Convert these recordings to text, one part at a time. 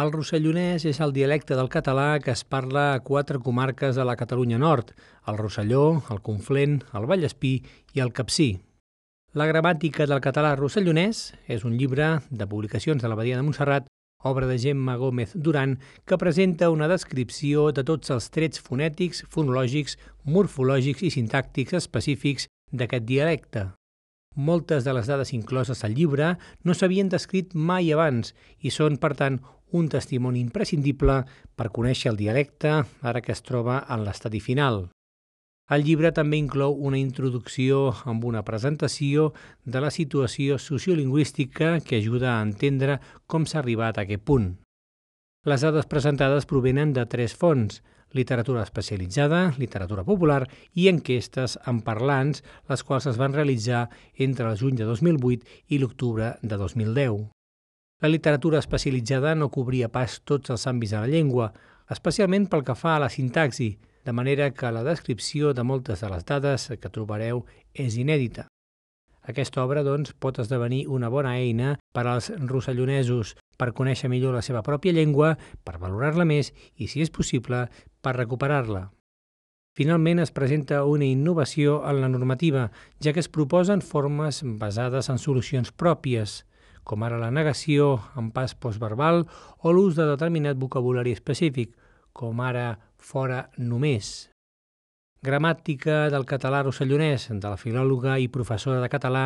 El rossellonès és el dialecte del català que es parla a quatre comarques de la Catalunya Nord, el Rosselló, el Conflent, el Vallespí i el Capcí. La gramàtica del català rossellonès és un llibre de publicacions de l'Abadia de Montserrat obra de Gemma Gómez Duran, que presenta una descripció de tots els trets fonètics, fonològics, morfològics i sintàctics específics d'aquest dialecte. Moltes de les dades incloses al llibre no s'havien descrit mai abans i són, per tant, un testimoni imprescindible per conèixer el dialecte ara que es troba en l'estadi final. El llibre també inclou una introducció amb una presentació de la situació sociolingüística que ajuda a entendre com s'ha arribat a aquest punt. Les dades presentades provenen de tres fonts, literatura especialitzada, literatura popular i enquestes en parlants, les quals es van realitzar entre el juny de 2008 i l'octubre de 2010. La literatura especialitzada no cobria pas tots els àmbits de la llengua, especialment pel que fa a la sintaxi, de manera que la descripció de moltes de les dades que trobareu és inèdita. Aquesta obra, doncs, pot esdevenir una bona eina per als rossellonesos per conèixer millor la seva pròpia llengua, per valorar-la més i, si és possible, per recuperar-la. Finalment es presenta una innovació en la normativa, ja que es proposen formes basades en solucions pròpies, com ara la negació en pas postverbal o l'ús de determinat vocabulari específic, com ara Fora només. Gramàtica del català rossellonès, de la filòloga i professora de català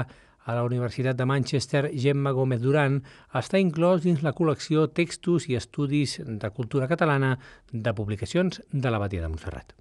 a la Universitat de Manchester Gemma Gómez Duran, està inclòs dins la col·lecció Textos i Estudis de Cultura Catalana de publicacions de la Batia de Montserrat.